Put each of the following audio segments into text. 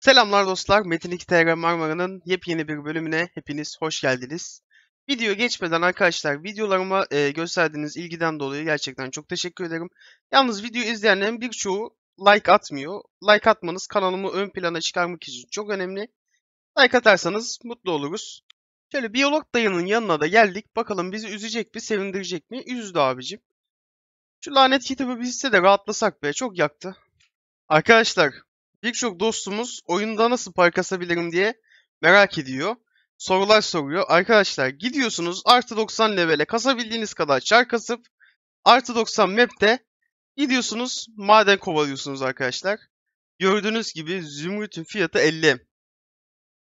Selamlar dostlar. Metin 2 TR Marmara'nın yepyeni bir bölümüne hepiniz hoş geldiniz. Video geçmeden arkadaşlar videolarıma e, gösterdiğiniz ilgiden dolayı gerçekten çok teşekkür ederim. Yalnız video izleyenlerin birçoğu like atmıyor. Like atmanız kanalımı ön plana çıkarmak için çok önemli. Like atarsanız mutlu oluruz. Şöyle biyolog dayının yanına da geldik. Bakalım bizi üzecek mi, sevindirecek mi? Üzdü abicim. Şu lanet kitabı bitse de rahatlasak be. Çok yaktı. Arkadaşlar Birçok dostumuz oyunda nasıl pay kasabilirim diye merak ediyor. Sorular soruyor. Arkadaşlar gidiyorsunuz artı 90 levele kasabildiğiniz kadar çar kasıp artı 90 map'te gidiyorsunuz maden kovalıyorsunuz arkadaşlar. Gördüğünüz gibi zümrütün fiyatı 50.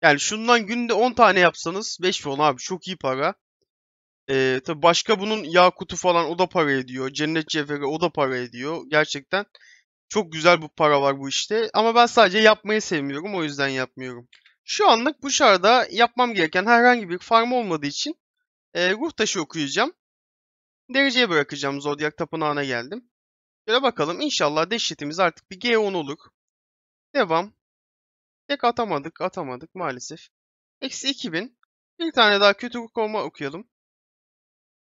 Yani şundan günde 10 tane yapsanız 5 fon abi çok iyi para. Ee, tabii başka bunun kutu falan o da para ediyor. Cennet cevheri o da para ediyor. Gerçekten çok güzel bu para var bu işte. Ama ben sadece yapmayı sevmiyorum. O yüzden yapmıyorum. Şu anlık bu şarda yapmam gereken herhangi bir farm olmadığı için e, ruh taşı okuyacağım. Dereceye bırakacağım. Zodyak tapınağına geldim. Şöyle bakalım. inşallah dehşetimiz artık bir G10 olur. Devam. Tek atamadık. Atamadık maalesef. Eksi 2000. Bir tane daha kötü ruh okuyalım.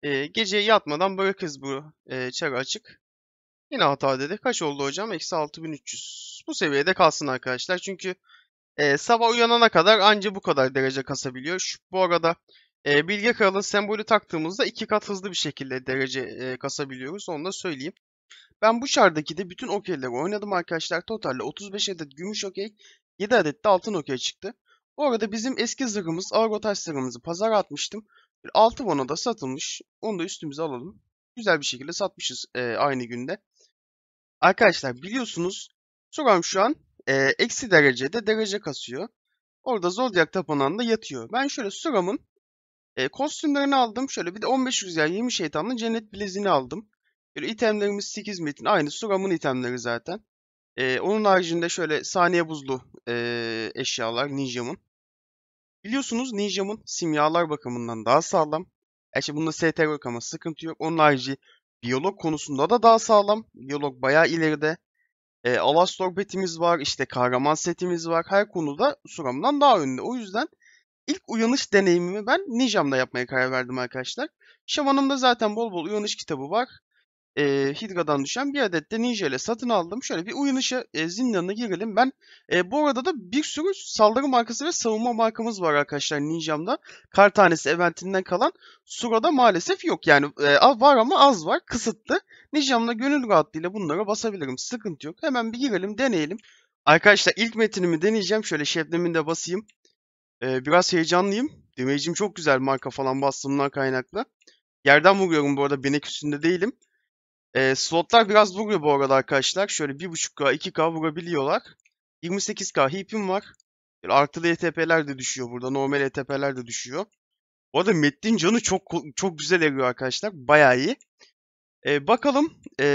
E, gece yatmadan bırakırız bu e, çarı açık. Yine hata dedi. Kaç oldu hocam? Eksi 6300. Bu seviyede kalsın arkadaşlar. Çünkü e, sabah uyanana kadar anca bu kadar derece kasabiliyor. Şu, bu arada e, Bilge Kral'ın sembolü taktığımızda iki kat hızlı bir şekilde derece e, kasabiliyoruz. Onu da söyleyeyim. Ben bu şardaki de bütün okeyleri oynadım arkadaşlar. Totalde 35 adet gümüş okey, 7 adet de altın okey çıktı. Bu arada bizim eski zırhımız, agrotaş zırhımızı pazara atmıştım. 6 bona da satılmış. Onu da üstümüze alalım. Güzel bir şekilde satmışız e, aynı günde. Arkadaşlar biliyorsunuz Suram şu an e, eksi derecede derece kasıyor. Orada Zodiac tapınağında yatıyor. Ben şöyle Suram'ın e, kostümlerini aldım. Şöyle bir de 15 rüzgar 20 şeytanlı cennet bileziğini aldım. Böyle itemlerimiz 8 metin. Aynı Suram'ın itemleri zaten. E, onun haricinde şöyle saniye buzlu e, eşyalar Ninjam'ın. Biliyorsunuz Ninjam'ın simyalar bakımından daha sağlam. Gerçi yani bunda STR yok ama sıkıntı yok. Onun harici Biyolog konusunda da daha sağlam. Biyolog bayağı ileride. E, Alastor betimiz var, işte kahraman setimiz var. Her konuda Suram'dan daha önde. O yüzden ilk uyanış deneyimimi ben Nijam'da yapmaya karar verdim arkadaşlar. Şaman'ın da zaten bol bol uyanış kitabı var e, Hidra'dan düşen bir adet de Ninja ile satın aldım. Şöyle bir uyanışa e, zindanına girelim. Ben e, bu arada da bir sürü saldırı markası ve savunma markamız var arkadaşlar Ninja'mda. Kar tanesi eventinden kalan Sura'da maalesef yok. Yani e, var ama az var. Kısıtlı. Ninja'mda gönül rahatlığıyla bunlara basabilirim. Sıkıntı yok. Hemen bir girelim deneyelim. Arkadaşlar ilk metinimi deneyeceğim. Şöyle şebnemin de basayım. E, biraz heyecanlıyım. Damage'im çok güzel marka falan bastığımdan kaynaklı. Yerden vuruyorum bu arada. Binek üstünde değilim. E, slotlar biraz vuruyor bu arada arkadaşlar. Şöyle 1.5K, 2K vurabiliyorlar. 28K heap'im var. Yani artılı ETP'ler de düşüyor burada. Normal ETP'ler de düşüyor. Bu arada Mettin canı çok çok güzel eriyor arkadaşlar. Bayağı iyi. E, bakalım e,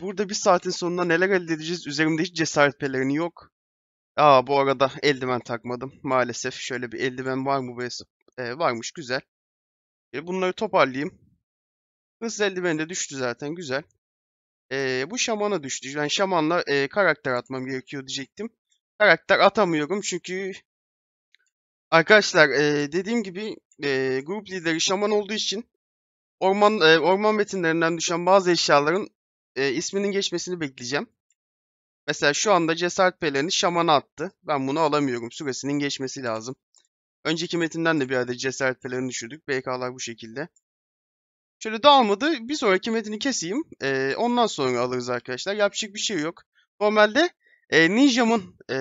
burada bir saatin sonunda neler elde edeceğiz. Üzerimde hiç cesaret pelerini yok. Aa bu arada eldiven takmadım maalesef. Şöyle bir eldiven var mı bu E, varmış güzel. E, bunları toparlayayım. Hız eldiveni de düştü zaten güzel. E, bu şamana düştü. Ben şamanla e, karakter atmam gerekiyor diyecektim. Karakter atamıyorum çünkü arkadaşlar e, dediğim gibi e, grup lideri şaman olduğu için orman e, orman metinlerinden düşen bazı eşyaların e, isminin geçmesini bekleyeceğim. Mesela şu anda cesaret pelerini şamana attı. Ben bunu alamıyorum. Süresinin geçmesi lazım. Önceki metinden de bir adet cesaret pelerini düşürdük. BK'lar bu şekilde. Şöyle dağılmadı. Bir sonraki metini keseyim. E, ondan sonra alırız arkadaşlar. Yapacak bir şey yok. Normalde e, Ninja'mın e,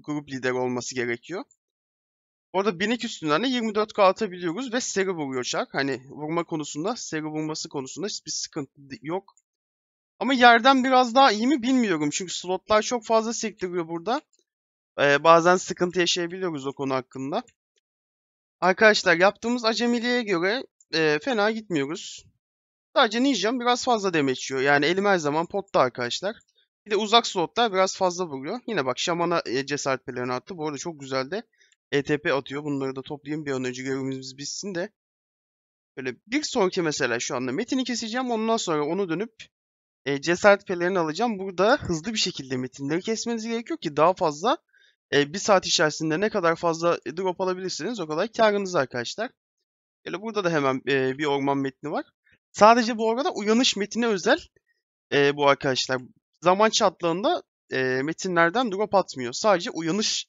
grup lideri olması gerekiyor. Orada 1000 üstünden de 24k atabiliyoruz ve seri vuruyor çark. Hani vurma konusunda, seri vurması konusunda hiçbir sıkıntı yok. Ama yerden biraz daha iyi mi bilmiyorum. Çünkü slotlar çok fazla sektiriyor burada. Ee, bazen sıkıntı yaşayabiliyoruz o konu hakkında. Arkadaşlar yaptığımız acemiliğe göre e, fena gitmiyoruz. Sadece Ninja'm biraz fazla demeç yiyor. Yani elim her zaman potta arkadaşlar. Bir de uzak slotlar biraz fazla vuruyor. Yine bak Şaman'a e, cesaret pelerini attı. Bu arada çok güzel de ETP atıyor. Bunları da toplayayım bir an önce görevimiz bitsin de. Böyle bir sonraki mesela şu anda Metin'i keseceğim. Ondan sonra onu dönüp e, cesaret pelerini alacağım. Burada hızlı bir şekilde metinleri kesmeniz gerekiyor ki daha fazla e, bir saat içerisinde ne kadar fazla drop alabilirsiniz o kadar karınız arkadaşlar. Şöyle burada da hemen e, bir orman metni var. Sadece bu arada uyanış metnine özel e, bu arkadaşlar. Zaman çatlağında e, metinlerden drop atmıyor. Sadece uyanış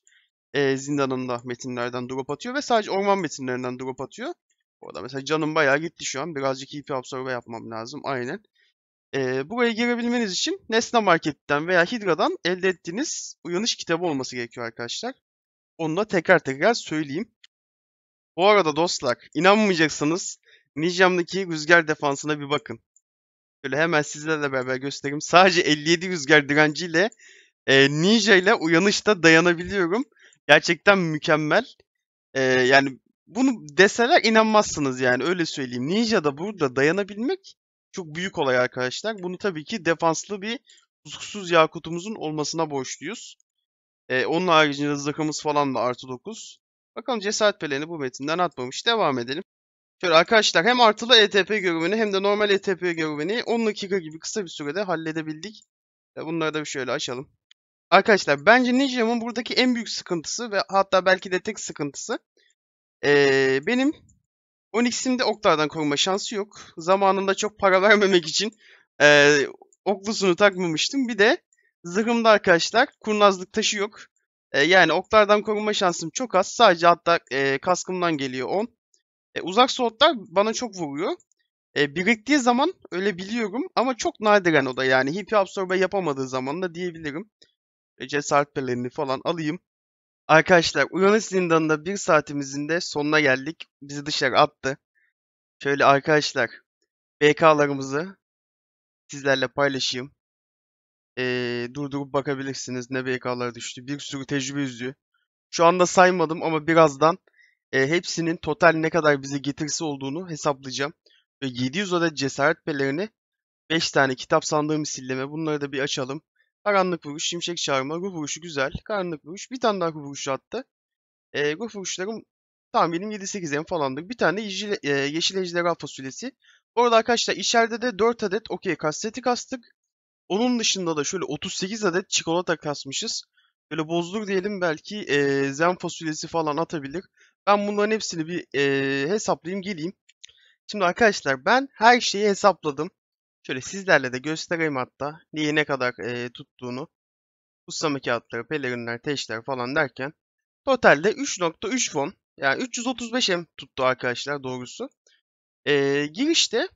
e, zindanında metinlerden drop atıyor ve sadece orman metinlerinden drop atıyor. Orada mesela canım bayağı gitti şu an. Birazcık IP absorbe yapmam lazım. Aynen. E, buraya girebilmeniz için Nesna Market'ten veya Hydra'dan elde ettiğiniz uyanış kitabı olması gerekiyor arkadaşlar. Onu da tekrar tekrar söyleyeyim. Bu arada dostlar inanmayacaksınız. Nijam'daki rüzgar defansına bir bakın. Şöyle hemen sizlerle beraber göstereyim. Sadece 57 rüzgar direnciyle e, Ninja ile uyanışta dayanabiliyorum. Gerçekten mükemmel. E, yani bunu deseler inanmazsınız yani öyle söyleyeyim. Ninja burada dayanabilmek çok büyük olay arkadaşlar. Bunu tabii ki defanslı bir tutuksuz Yakut'umuzun olmasına borçluyuz. E, onun haricinde zırhımız falan da artı 9. Bakalım cesaret pelerini bu metinden atmamış. Devam edelim. Şöyle arkadaşlar hem artılı ETP görevini hem de normal ETP görevini 10 dakika gibi kısa bir sürede halledebildik. Bunları da bir şöyle açalım. Arkadaşlar bence Nijem'in buradaki en büyük sıkıntısı ve hatta belki de tek sıkıntısı ee, benim Onyx'imde oklardan koruma şansı yok. Zamanında çok para vermemek için ee, oklusunu takmamıştım. Bir de zırhımda arkadaşlar kurnazlık taşı yok. E, yani oklardan korunma şansım çok az. Sadece hatta e, kaskımdan geliyor 10. E, uzak soğutlar bana çok vuruyor. E, biriktiği zaman öyle biliyorum ama çok nadiren o da yani. Hippie absorbe yapamadığı zaman da diyebilirim. E, cesaret pelerini falan alayım. Arkadaşlar Uranüs zindanında bir saatimizin de sonuna geldik. Bizi dışarı attı. Şöyle arkadaşlar BK'larımızı sizlerle paylaşayım. Ee, durdurup bakabilirsiniz ne BK'lar düştü. Bir sürü tecrübe yüzüğü. Şu anda saymadım ama birazdan e, hepsinin total ne kadar bize getirisi olduğunu hesaplayacağım. Ve 700 adet cesaret pelerini 5 tane kitap sandığı misilleme bunları da bir açalım. Karanlık vuruş, şimşek çağırma, ruh vuruşu güzel. Karanlık vuruş, bir tane daha ruh vuruşu attı. E, ruh vuruşlarım tamam benim 7-8'lerim falandır. Bir tane yeşil, e, yeşil ejderha fasulyesi. Bu arada arkadaşlar içeride de 4 adet okey kasteti kastık. Onun dışında da şöyle 38 adet çikolata kasmışız. Böyle bozdur diyelim belki e, zen fasulyesi falan atabilir. Ben bunların hepsini bir e, hesaplayayım geleyim. Şimdi arkadaşlar ben her şeyi hesapladım. Şöyle sizlerle de göstereyim hatta niye ne kadar e, tuttuğunu. Kutsama kağıtları, pelerinler, teşler falan derken. Totalde 3.3 fon yani 335 M tuttu arkadaşlar doğrusu. E, girişte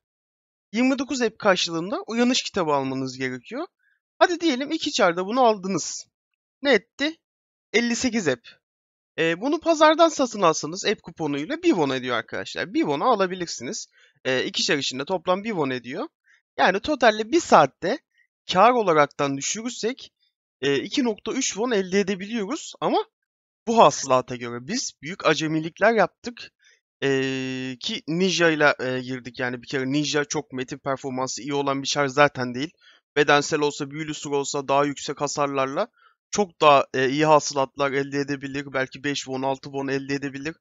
29 app karşılığında uyanış kitabı almanız gerekiyor. Hadi diyelim iki çarda bunu aldınız. Ne etti? 58 app. E, bunu pazardan satın alsanız app kuponuyla 1 won ediyor arkadaşlar. 1 won alabilirsiniz. E, iki çar içinde toplam 1 won ediyor. Yani totalde 1 saatte kar olaraktan düşürürsek e, 2.3 won elde edebiliyoruz. Ama bu hasılata göre biz büyük acemilikler yaptık. Ee, ki Ninja ile e, girdik yani bir kere Ninja çok metin performansı iyi olan bir şarj zaten değil. Bedensel olsa, büyülü sur olsa daha yüksek hasarlarla çok daha e, iyi hasılatlar elde edebilir. Belki 5 won, 6 won elde edebilir.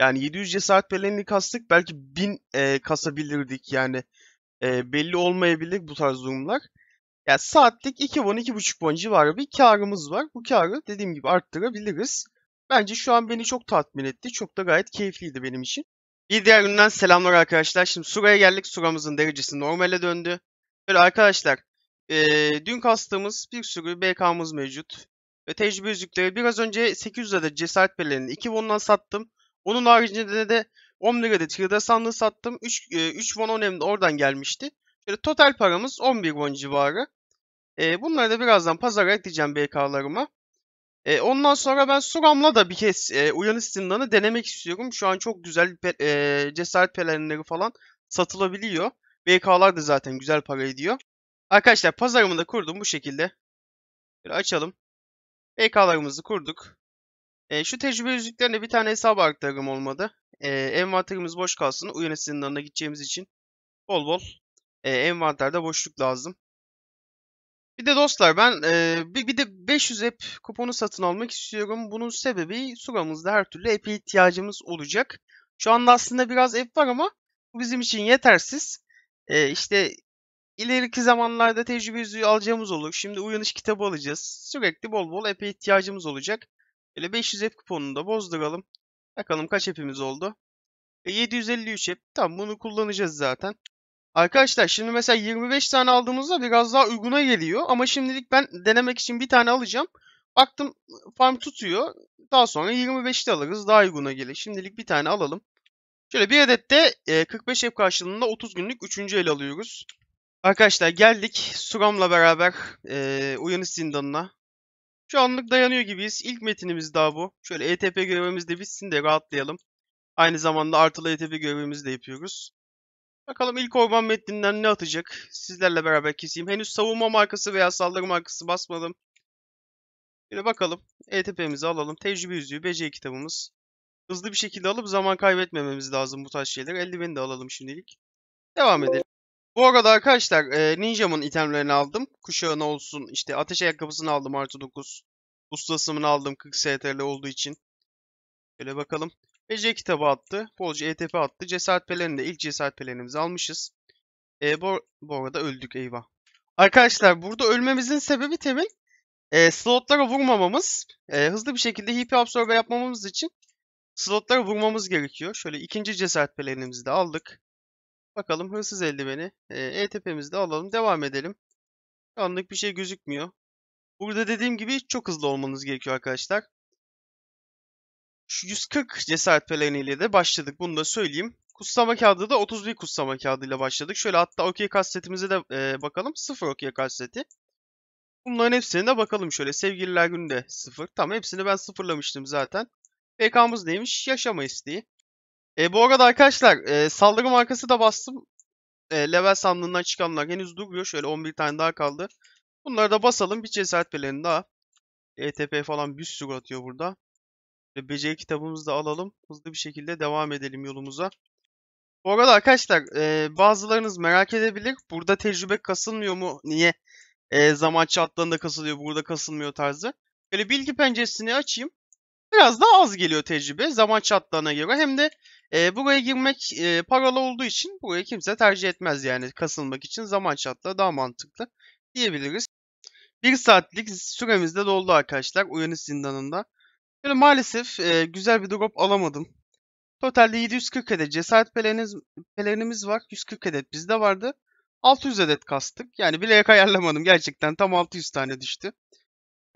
Yani 700 cesaret belenini kastık. Belki 1000 e, kasabilirdik yani. E, belli olmayabilir bu tarz durumlar. Yani saatlik 2 won, 2.5 won civarı bir karımız var. Bu karı dediğim gibi arttırabiliriz. Bence şu an beni çok tatmin etti. Çok da gayet keyifliydi benim için. Bir diğer günden selamlar arkadaşlar. Şimdi Sura'ya geldik. Sura'mızın derecesi normale döndü. Böyle arkadaşlar e, dün kastığımız bir sürü BK'mız mevcut. Ve tecrübe yüzükleri biraz önce 800 adet cesaret pelerini 2 vondan sattım. Onun haricinde de 10 lirada Tirda sandığı sattım. 3, e, 3 von önemli oradan gelmişti. Şöyle total paramız 11 von civarı. E, bunları da birazdan pazara ekleyeceğim BK'larıma. E, ondan sonra ben Suram'la da bir kez e, uyanış zindanı denemek istiyorum. Şu an çok güzel pe- e, cesaret pelerinleri falan satılabiliyor. BK'lar da zaten güzel para ediyor. Arkadaşlar pazarımı da kurdum bu şekilde. Bir açalım. BK'larımızı kurduk. E, şu tecrübe yüzüklerine bir tane hesap aktarım olmadı. E, envanterimiz boş kalsın. Uyanış zindanına gideceğimiz için bol bol e, envanterde boşluk lazım. Bir de dostlar ben e, bir, bir de 500 app kuponu satın almak istiyorum. Bunun sebebi suramızda her türlü app'e ihtiyacımız olacak. Şu anda aslında biraz app var ama bu bizim için yetersiz. E, işte ileriki zamanlarda tecrübe yüzüğü alacağımız olur. Şimdi uyanış kitabı alacağız. Sürekli bol bol app'e ihtiyacımız olacak. Böyle 500 app kuponunu da bozduralım. Bakalım kaç app'imiz oldu. E, 753 app. Tamam bunu kullanacağız zaten. Arkadaşlar şimdi mesela 25 tane aldığımızda biraz daha uyguna geliyor. Ama şimdilik ben denemek için bir tane alacağım. Baktım farm tutuyor. Daha sonra 25'te alırız. Daha uyguna gelir. Şimdilik bir tane alalım. Şöyle bir adet de 45 e, ev karşılığında 30 günlük 3. el alıyoruz. Arkadaşlar geldik Suram'la beraber e, Uyanış Zindanı'na. Şu anlık dayanıyor gibiyiz. İlk metinimiz daha bu. Şöyle ETP görevimiz de bitsin de rahatlayalım. Aynı zamanda artılı ETP görevimizi de yapıyoruz. Bakalım ilk orman metninden ne atacak? Sizlerle beraber keseyim. Henüz savunma markası veya saldırı markası basmadım. Yine bakalım. ETP'mizi alalım. Tecrübe yüzüğü, beceri kitabımız. Hızlı bir şekilde alıp zaman kaybetmememiz lazım bu tarz şeyler. Eldiveni de alalım şimdilik. Devam edelim. Bu arada arkadaşlar e, Ninja'mın itemlerini aldım. Kuşağını olsun. işte ateş ayakkabısını aldım artı 9. Ustasımını aldım 40 STL olduğu için. Böyle bakalım. Ve kitabı attı. Bolca ETP attı. Cesaret pelerini de ilk cesaret pelerimizi almışız. E, bu, bu arada öldük eyvah. Arkadaşlar burada ölmemizin sebebi temel e, slotlara vurmamamız. E, hızlı bir şekilde HP absorbe yapmamamız için slotlara vurmamız gerekiyor. Şöyle ikinci cesaret pelerimizi de aldık. Bakalım hırsız eldiveni. E, ETP'mizi de alalım. Devam edelim. anlık bir şey gözükmüyor. Burada dediğim gibi çok hızlı olmanız gerekiyor arkadaşlar. Şu 140 cesaret pelerini de başladık. Bunu da söyleyeyim. Kutsama kağıdı da 31 kutsama kağıdıyla başladık. Şöyle hatta okey kasetimize de e, bakalım. 0 okey kaseti. Bunların hepsine de bakalım şöyle. Sevgililer günü de 0. Tamam hepsini ben sıfırlamıştım zaten. PK'mız neymiş? Yaşama isteği. E, bu arada arkadaşlar e, saldırı markası da bastım. E, level sandığından çıkanlar henüz duruyor. Şöyle 11 tane daha kaldı. Bunları da basalım. Bir cesaret pelerini daha. ETP falan bir sürü atıyor burada. Ve beceri kitabımızı da alalım. Hızlı bir şekilde devam edelim yolumuza. Bu arada arkadaşlar e, bazılarınız merak edebilir. Burada tecrübe kasılmıyor mu? Niye e, zaman çatlarında kasılıyor burada kasılmıyor tarzı. Böyle bilgi penceresini açayım. Biraz daha az geliyor tecrübe zaman çatlarına göre. Hem de e, buraya girmek e, paralı olduğu için buraya kimse tercih etmez yani. Kasılmak için zaman çatla daha mantıklı diyebiliriz. Bir saatlik süremiz de doldu arkadaşlar uyanış zindanında. Şöyle maalesef e, güzel bir drop alamadım. Totalde 740 adet cesaret peleriniz, pelerinimiz var. 140 adet bizde vardı. 600 adet kastık. Yani bilerek ayarlamadım. Gerçekten tam 600 tane düştü.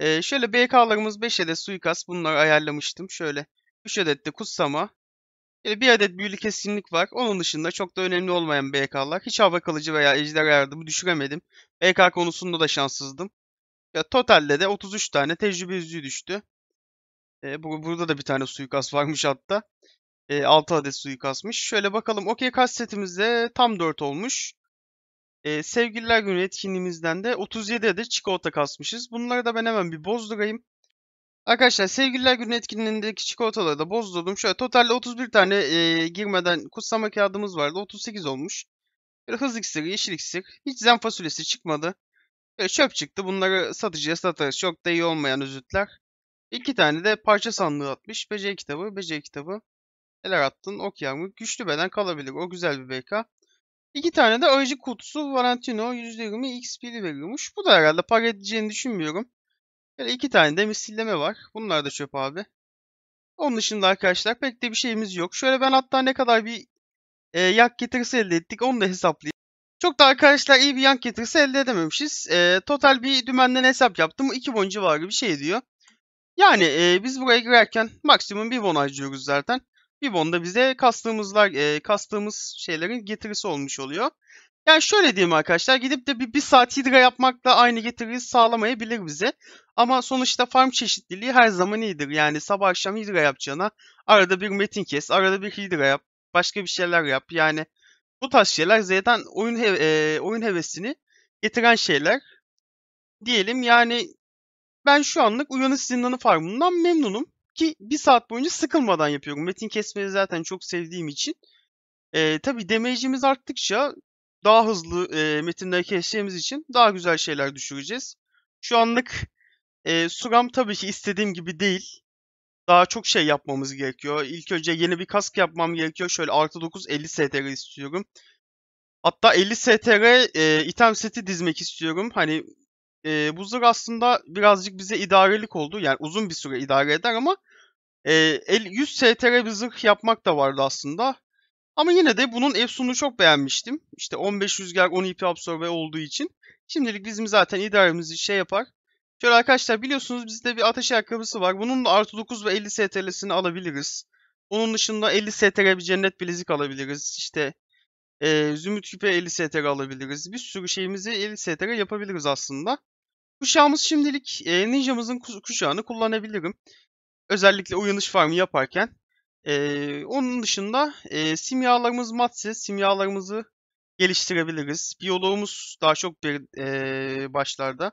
Ee, şöyle BK'larımız 5 adet suikast. Bunları ayarlamıştım. Şöyle 3 adet de kutsama. Yani bir adet büyülü kesinlik var. Onun dışında çok da önemli olmayan BK'lar. Hiç hava kalıcı veya ejder yardımı düşüremedim. BK konusunda da şanssızdım. Ya totalde de 33 tane tecrübe yüzüğü düştü. E, bu, burada da bir tane suikast varmış hatta. E, 6 adet suikastmış. Şöyle bakalım. Okey kasetimizde tam 4 olmuş. E, Sevgililer Günü etkinliğimizden de 37 adet çikolata kasmışız. Bunları da ben hemen bir bozdurayım. Arkadaşlar Sevgililer Günü etkinliğindeki çikolataları da bozdurdum. Şöyle totalde 31 tane e, girmeden kutsama kağıdımız vardı. 38 olmuş. Böyle hız iksiri, yeşil iksir. Hiç zen fasulyesi çıkmadı. Böyle çöp çıktı. Bunları satıcıya satarız. Çok da iyi olmayan üzütler. İki tane de parça sandığı atmış. Beceri kitabı, beceri kitabı. Neler attın? Ok yağmur. Güçlü beden kalabilir. O güzel bir BK. İki tane de aracı kutusu Valentino %20 XP veriyormuş. Bu da herhalde para edeceğini düşünmüyorum. Böyle iki tane de misilleme var. Bunlar da çöp abi. Onun dışında arkadaşlar pek de bir şeyimiz yok. Şöyle ben hatta ne kadar bir e, yak getirisi elde ettik onu da hesaplayayım. Çok da arkadaşlar iyi bir yank getirisi elde edememişiz. E, total bir dümenden hesap yaptım. 2 var gibi bir şey diyor. Yani e, biz buraya girerken maksimum bir bon harcıyoruz zaten. Bir bon da bize kastığımızlar, e, kastığımız şeylerin getirisi olmuş oluyor. Yani şöyle diyeyim arkadaşlar gidip de bir, bir saat hidra yapmakla aynı getiriyi sağlamayabilir bize. Ama sonuçta farm çeşitliliği her zaman iyidir. Yani sabah akşam hidra yapacağına arada bir metin kes, arada bir hidra yap, başka bir şeyler yap. Yani bu tarz şeyler zaten oyun, hev e, oyun hevesini getiren şeyler. Diyelim yani ben şu anlık Uyanış Zindanı Farmı'ndan memnunum. Ki bir saat boyunca sıkılmadan yapıyorum. Metin kesmeyi zaten çok sevdiğim için. E, tabii damage'imiz arttıkça daha hızlı e, metinleri keseceğimiz için daha güzel şeyler düşüreceğiz. Şu anlık e, Suram tabii ki istediğim gibi değil. Daha çok şey yapmamız gerekiyor. İlk önce yeni bir kask yapmam gerekiyor. Şöyle artı 9 50 STR istiyorum. Hatta 50 STR e, item seti dizmek istiyorum. Hani e, bu zırh aslında birazcık bize idarelik oldu. Yani uzun bir süre idare eder ama e, 100 STR bir zırh yapmak da vardı aslında. Ama yine de bunun Efsun'u çok beğenmiştim. İşte 15 rüzgar 10 ipi absorbe olduğu için. Şimdilik bizim zaten idaremizi şey yapar. Şöyle arkadaşlar biliyorsunuz bizde bir ateş ayakkabısı var. Bunun da artı 9 ve 50 STR'sini alabiliriz. Onun dışında 50 STR bir cennet bilezik alabiliriz. İşte e, Zümrüt küpe 50 STR alabiliriz. Bir sürü şeyimizi 50 STR yapabiliriz aslında. Kuşağımız şimdilik e, ninjamızın kuşağını kullanabilirim. Özellikle uyanış farmı yaparken. E, onun dışında e, simyalarımız matse, simyalarımızı geliştirebiliriz. Biyoloğumuz daha çok bir e, başlarda.